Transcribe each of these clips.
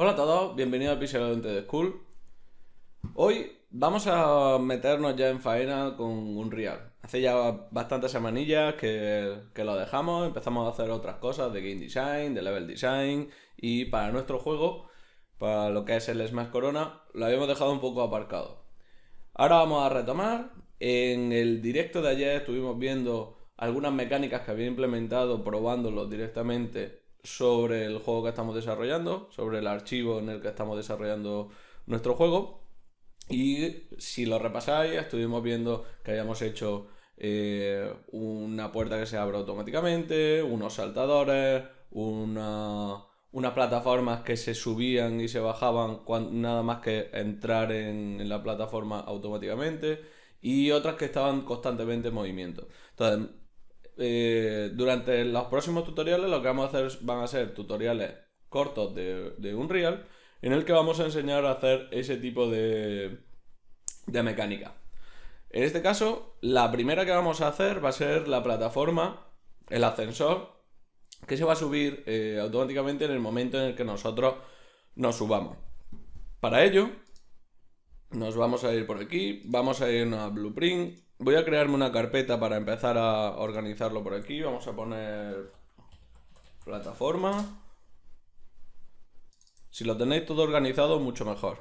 Hola a todos, bienvenidos a episodio de School. Hoy vamos a meternos ya en faena con Unreal. Hace ya bastantes semanillas que, que, lo dejamos, empezamos a hacer otras cosas de game design, de level design y para nuestro juego, para lo que es el Smash Corona, lo habíamos dejado un poco aparcado. Ahora vamos a retomar. En el directo de ayer estuvimos viendo algunas mecánicas que había implementado probándolos directamente sobre el juego que estamos desarrollando, sobre el archivo en el que estamos desarrollando nuestro juego. Y si lo repasáis, estuvimos viendo que habíamos hecho eh, una puerta que se abre automáticamente, unos saltadores, una, unas plataformas que se subían y se bajaban nada más que entrar en, la plataforma automáticamente y otras que estaban constantemente en movimiento. Eh, durante los próximos tutoriales lo que vamos a hacer van a ser tutoriales cortos de, Unreal en el que vamos a enseñar a hacer ese tipo de, mecánica. En este caso, la primera que vamos a hacer va a ser la plataforma, el ascensor, que se va a subir eh, automáticamente en el momento en el que nosotros nos subamos. Para ello, nos vamos a ir por aquí, vamos a irnos a Blueprint, Voy a crearme una carpeta para empezar a organizarlo por aquí. Vamos a poner plataforma. Si lo tenéis todo organizado, mucho mejor.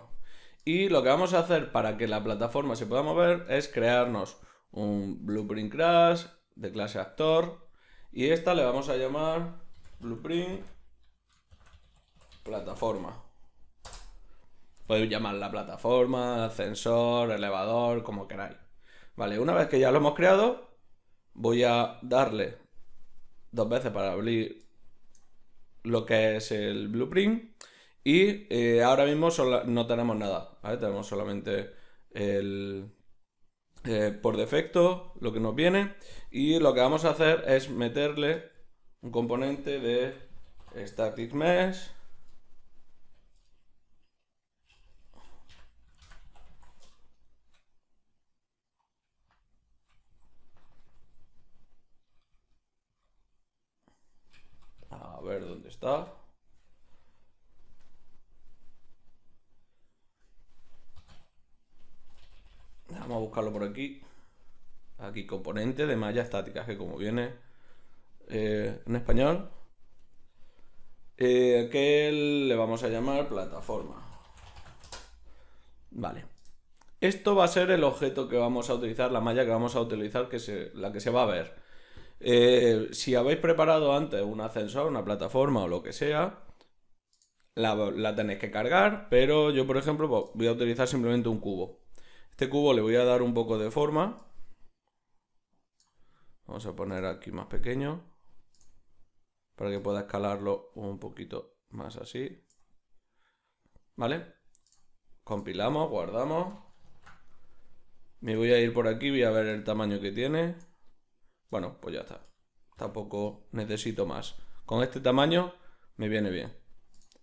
Y lo que vamos a hacer para que la plataforma se pueda mover es crearnos un blueprint crash de clase actor. Y esta le vamos a llamar blueprint plataforma. Podéis llamarla plataforma, ascensor, elevador, como queráis. Vale, una vez que ya lo hemos creado, voy a darle dos veces para abrir lo que es el blueprint. Y eh, ahora mismo no tenemos nada, Tenemos solamente el... Eh, por defecto lo que nos viene y lo que vamos a hacer es meterle un componente de static mesh Vamos a buscarlo por aquí. Aquí, componente de malla estática, que como viene eh, en español, eh, que le vamos a llamar plataforma. Vale. Esto va a ser el objeto que vamos a utilizar, la malla que vamos a utilizar, que se, la que se va a ver. Eh, si habéis preparado antes un ascensor, una plataforma o lo que sea, la, tenéis que cargar, pero yo, por ejemplo, pues, voy a utilizar simplemente un cubo. Este cubo le voy a dar un poco de forma. Vamos a poner aquí más pequeño para que pueda escalarlo un poquito más así. ¿Vale? Compilamos, guardamos. Me voy a ir por aquí, voy a ver el tamaño que tiene. Bueno, pues ya está. Tampoco necesito más. Con este tamaño me viene bien.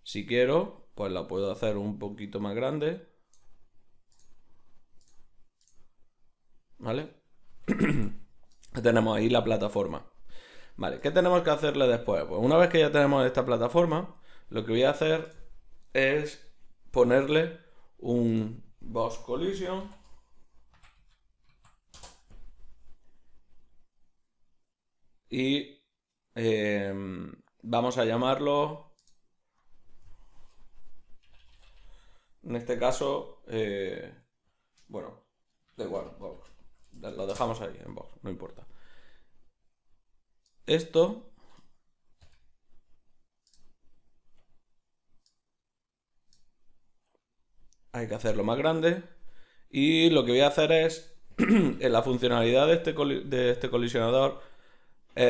Si quiero, pues la puedo hacer un poquito más grande. ¿Vale? tenemos ahí la plataforma. Vale, ¿qué tenemos que hacerle después? Pues una vez que ya tenemos esta plataforma, lo que voy a hacer es ponerle un boss collision Y em, vamos a llamarlo... En este caso, eh, bueno, da igual, lo dejamos ahí en box, no importa. Esto hay que hacerlo más grande y lo que voy a hacer es en la funcionalidad de este, de este colisionador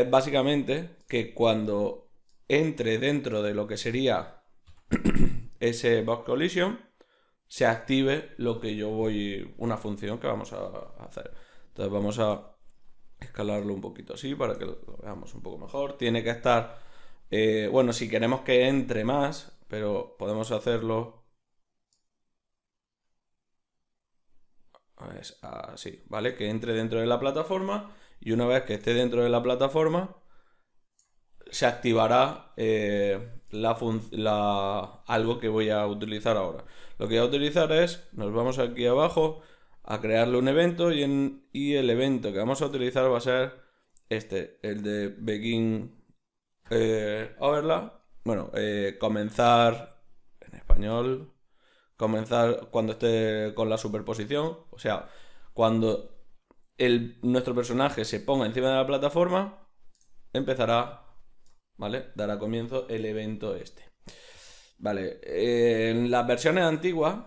básicamente que cuando entre dentro de lo que sería ese box collision, se active lo que yo voy, una función que vamos a hacer. Entonces vamos a escalarlo un poquito así para que lo veamos un poco mejor. Tiene que estar, eh, bueno, si queremos que entre más, pero podemos hacerlo así, ¿vale? Que entre dentro de la plataforma y una vez que esté dentro de la plataforma, se activará eh, la, algo que voy a utilizar ahora. Lo que voy a utilizar es, nos vamos aquí abajo a crearle un evento y, el evento que vamos a utilizar va a ser este, el de begin eh, verla. Bueno, eh, comenzar en español, comenzar cuando esté con la superposición, o sea, cuando nuestro personaje se ponga encima de la plataforma, empezará, ¿vale? Dará comienzo el evento este. Vale, en las versiones antiguas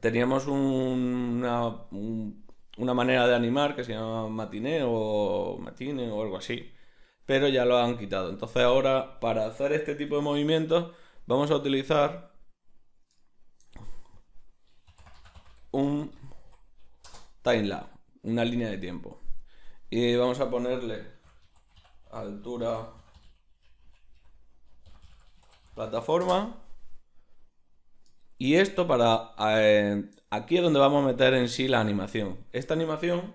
teníamos una, manera de animar que se llama matiné o matine o algo así, pero ya lo han quitado. Entonces ahora, para hacer este tipo de movimientos, vamos a utilizar un time una línea de tiempo. Y vamos a ponerle altura plataforma. Y esto para... Eh, aquí es donde vamos a meter en sí la animación. Esta animación...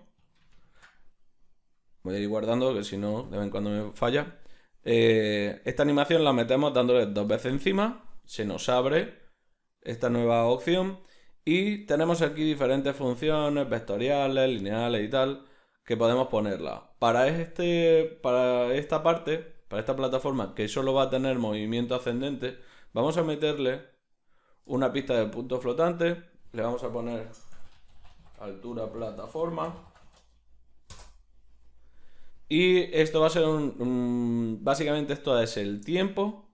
Voy a ir guardando, que si no, de vez en cuando me falla. Eh, esta animación la metemos dándole dos veces encima. Se nos abre esta nueva opción. Y tenemos aquí diferentes funciones vectoriales, lineales y tal, que podemos ponerla. Para, este, para esta parte, para esta plataforma que solo va a tener movimiento ascendente, vamos a meterle una pista de punto flotante, le vamos a poner altura plataforma. Y esto va a ser un, Básicamente esto es el tiempo.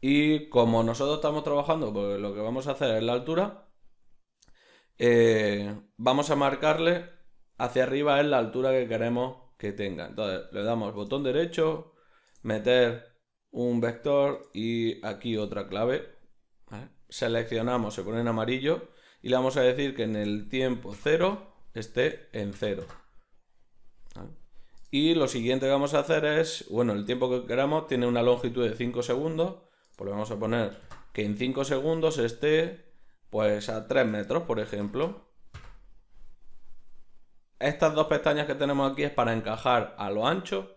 Y como nosotros estamos trabajando, pues lo que vamos a hacer es la altura, eh, vamos a marcarle hacia arriba en la altura que queremos que tenga. Entonces le damos botón derecho, meter un vector y aquí otra clave. Seleccionamos, se pone en amarillo y le vamos a decir que en el tiempo 0 esté en 0. Y lo siguiente que vamos a hacer es, bueno, el tiempo que queramos tiene una longitud de 5 segundos, pues le vamos a poner que en 5 segundos esté pues a 3 metros, por ejemplo. Estas dos pestañas que tenemos aquí es para encajar a lo ancho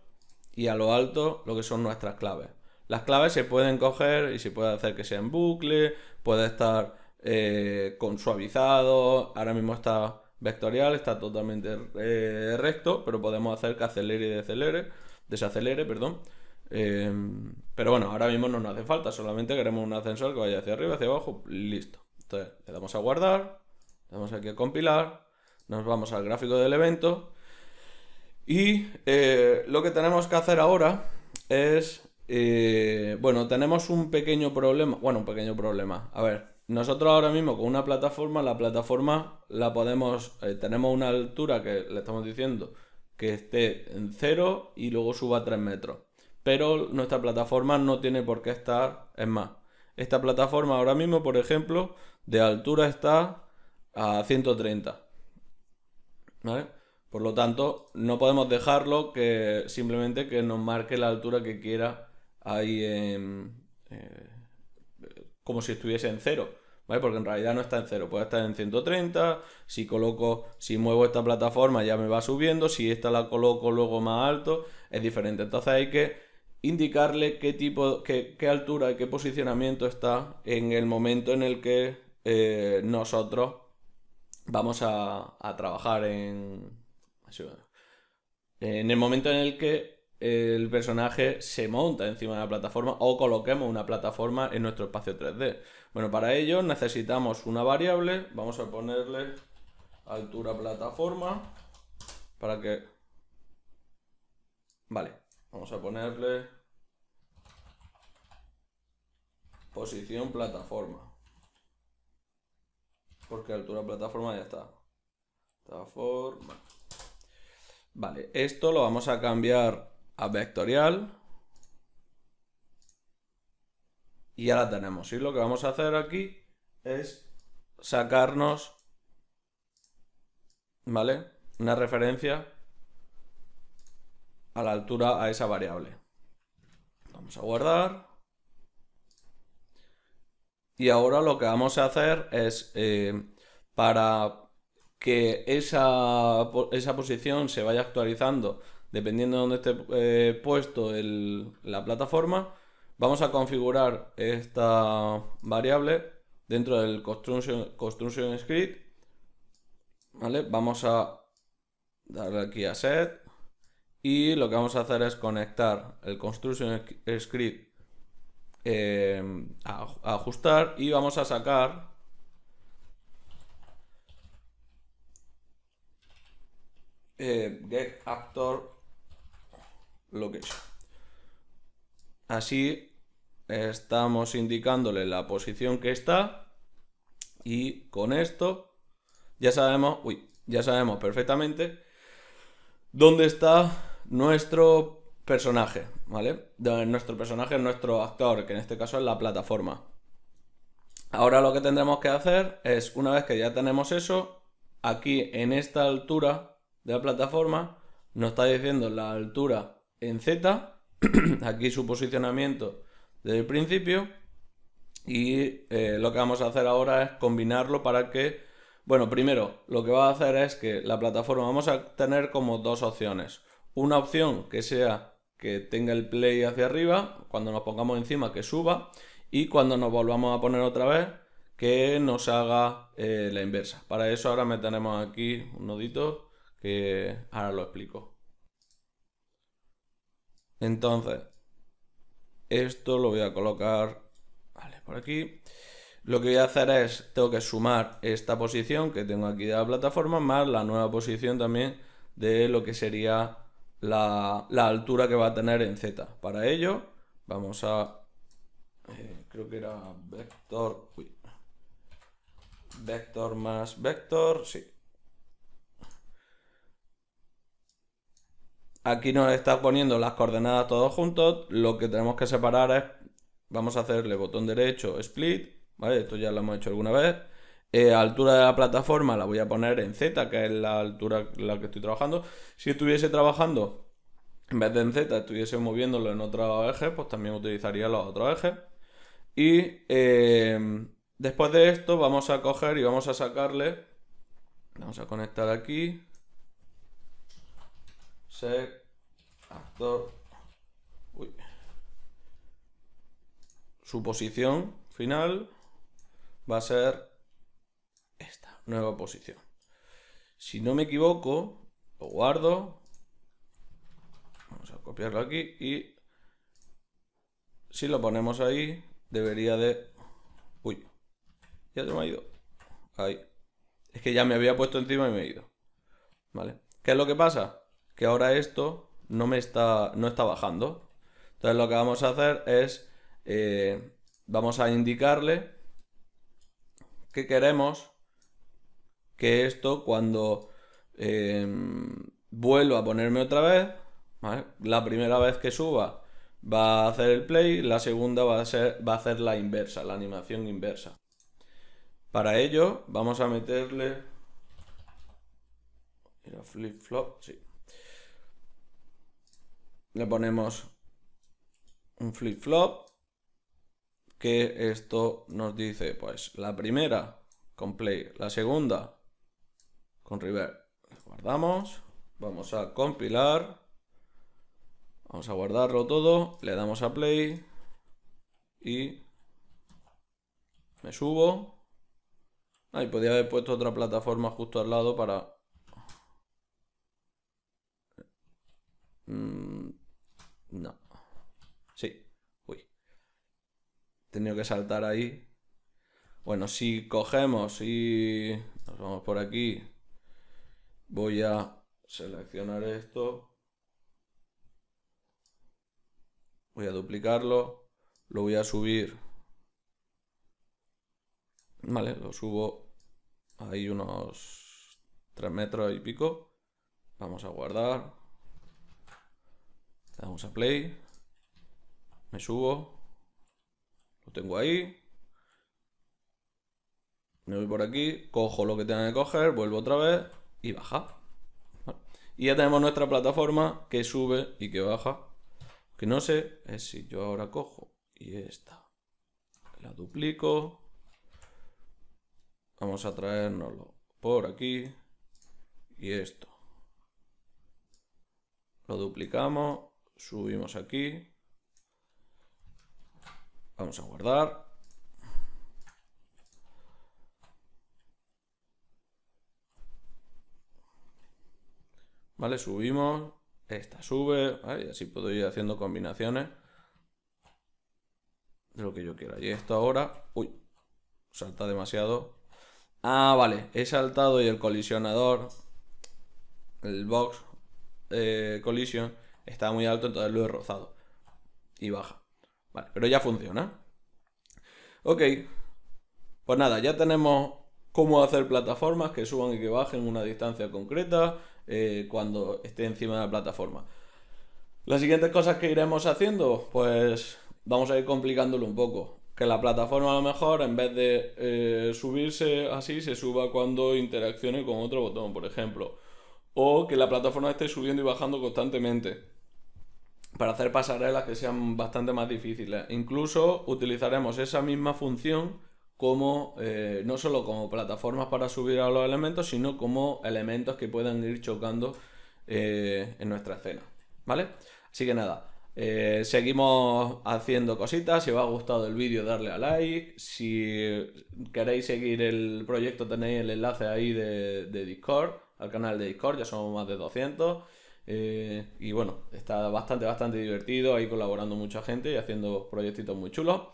y a lo alto lo que son nuestras claves. Las claves se pueden coger y se puede hacer que sea en bucle, puede estar eh, con suavizado, ahora mismo está vectorial, está totalmente eh, recto, pero podemos hacer que acelere y decelere desacelere, perdón. Eh, pero bueno, ahora mismo no nos hace falta, solamente queremos un ascensor que vaya hacia arriba, hacia abajo, listo le damos a guardar, le damos aquí a compilar, nos vamos al gráfico del evento y eh, lo que tenemos que hacer ahora es, eh, bueno, tenemos un pequeño problema, bueno, un pequeño problema, a ver, nosotros ahora mismo con una plataforma, la plataforma la podemos, eh, tenemos una altura que le estamos diciendo que esté en 0 y luego suba 3 metros, pero nuestra plataforma no tiene por qué estar, en más, esta plataforma ahora mismo, por ejemplo, de altura está a 130. ¿Vale? Por lo tanto, no podemos dejarlo que simplemente que nos marque la altura que quiera ahí eh, como si estuviese en cero. ¿Vale? Porque en realidad no está en cero, puede estar en 130. Si coloco, si muevo esta plataforma ya me va subiendo. Si esta la coloco luego más alto, es diferente. Entonces hay que indicarle qué tipo, qué, qué altura y qué posicionamiento está en el momento en el que eh, nosotros vamos a, trabajar en, en el momento en el que el personaje se monta encima de la plataforma o coloquemos una plataforma en nuestro espacio 3D. Bueno, para ello necesitamos una variable, vamos a ponerle altura plataforma para que... Vale, vamos a ponerle posición plataforma. Porque altura plataforma ya está. Forma. Vale, esto lo vamos a cambiar a vectorial. Y ya la tenemos. Y lo que vamos a hacer aquí es sacarnos, ¿vale? Una referencia a la altura a esa variable. Vamos a guardar. Y ahora lo que vamos a hacer es, eh, para que esa, posición se vaya actualizando, dependiendo de donde esté eh, puesto el, la plataforma, vamos a configurar esta variable dentro del construction, script. ¿vale? Vamos a darle aquí a set y lo que vamos a hacer es conectar el construction script Em, ajustar y vamos a sacar GetActorLocation eh, get actor location. Así estamos indicándole la posición que está y con esto ya sabemos, uy, ya sabemos perfectamente dónde está nuestro personaje, ¿vale? nuestro personaje, nuestro actor, que en este caso es la plataforma. Ahora lo que tendremos que hacer es, una vez que ya tenemos eso, aquí en esta altura de la plataforma, nos está diciendo la altura en Z, aquí su posicionamiento desde el principio, y eh, lo que vamos a hacer ahora es combinarlo para que, bueno, primero lo que va a hacer es que la plataforma vamos a tener como dos opciones. Una opción que sea que tenga el play hacia arriba, cuando nos pongamos encima que suba y cuando nos volvamos a poner otra vez que nos haga eh, la inversa. Para eso ahora me tenemos aquí un nodito que ahora lo explico. Entonces, esto lo voy a colocar por aquí. Lo que voy a hacer es, tengo que sumar esta posición que tengo aquí de la plataforma más la nueva posición también de lo que sería la, la altura que va a tener en Z. Para ello, vamos a... Eh, creo que era vector... Vector más vector, sí. Aquí nos está poniendo las coordenadas todos juntos. Lo que tenemos que separar es... Vamos a hacerle botón derecho, split. ¿vale? Esto ya lo hemos hecho alguna vez. Eh, altura de la plataforma la voy a poner en Z, que es la altura en la que estoy trabajando. Si estuviese trabajando en vez de en Z, estuviese moviéndolo en otro eje, pues también utilizaría los otros ejes. Y eh, después de esto vamos a coger y vamos a sacarle... Vamos a conectar aquí. Set, actor... Uy. Su posición final va a ser esta nueva posición. Si no me equivoco, lo guardo. Vamos a copiarlo aquí y si lo ponemos ahí, debería de... Uy, ya se me ha ido. Ahí. Es que ya me había puesto encima y me he ido. ¿Vale? ¿Qué es lo que pasa? Que ahora esto no me está, no está bajando. Entonces lo que vamos a hacer es, eh, vamos a indicarle que queremos que esto cuando em, vuelvo a ponerme otra vez, la primera vez que suba va a hacer el play, la segunda va a, ser, va a hacer la inversa, la animación inversa. Para ello vamos a meterle... flip flop, Le ponemos un flip flop que esto nos dice pues la primera con play, la segunda con River. Guardamos. Vamos a compilar. Vamos a guardarlo todo. Le damos a play. Y me subo. Ahí podía haber puesto otra plataforma justo al lado para... Mm, no. Sí. Uy. He tenido que saltar ahí. Bueno, si cogemos y nos vamos por aquí Voy a seleccionar esto. Voy a duplicarlo. Lo voy a subir. Vale, lo subo ahí unos 3 metros y pico. Vamos a guardar. Damos a play. Me subo. Lo tengo ahí. Me voy por aquí. Cojo lo que tenga que coger. Vuelvo otra vez y baja. Y ya tenemos nuestra plataforma que sube y que baja. que no sé es si yo ahora cojo y esta la duplico. Vamos a traernoslo por aquí y esto. Lo duplicamos, subimos aquí. Vamos a guardar. ¿vale? Subimos, esta sube, y así puedo ir haciendo combinaciones de lo que yo quiera. Y esto ahora, uy, salta demasiado. Ah, vale, he saltado y el colisionador, el box eh, collision, está muy alto, entonces lo he rozado. Y baja. Vale, pero ya funciona. Ok, pues nada, ya tenemos cómo hacer plataformas que suban y que bajen una distancia concreta, eh, cuando esté encima de la plataforma. Las siguientes cosas que iremos haciendo, pues vamos a ir complicándolo un poco. Que la plataforma a lo mejor en vez de eh, subirse así, se suba cuando interaccione con otro botón, por ejemplo. O que la plataforma esté subiendo y bajando constantemente. Para hacer pasarelas que sean bastante más difíciles. Incluso utilizaremos esa misma función como eh, no solo como plataformas para subir a los elementos, sino como elementos que puedan ir chocando eh, en nuestra escena. ¿Vale? Así que nada, eh, seguimos haciendo cositas. Si os ha gustado el vídeo, darle a like. Si queréis seguir el proyecto, tenéis el enlace ahí de, Discord, al canal de Discord, ya somos más de 200. y bueno, está bastante, bastante divertido ahí colaborando mucha gente y haciendo proyectitos muy chulos.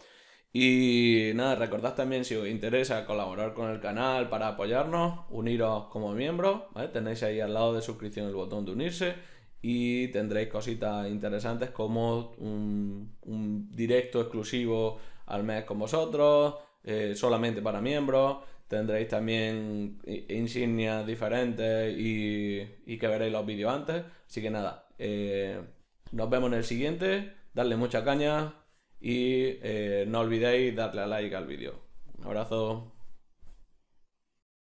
Y nada, recordad también si os interesa colaborar con el canal para apoyarnos, uniros como miembro, Tenéis ahí al lado de suscripción el botón de unirse y tendréis cositas interesantes como un, directo exclusivo al mes con vosotros, eh, solamente para miembros, tendréis también insignias diferentes y, que veréis los vídeos antes. Así que nada, eh, nos vemos en el siguiente, darle mucha caña. Y eh, no olvidéis darle a like al vídeo. Un abrazo.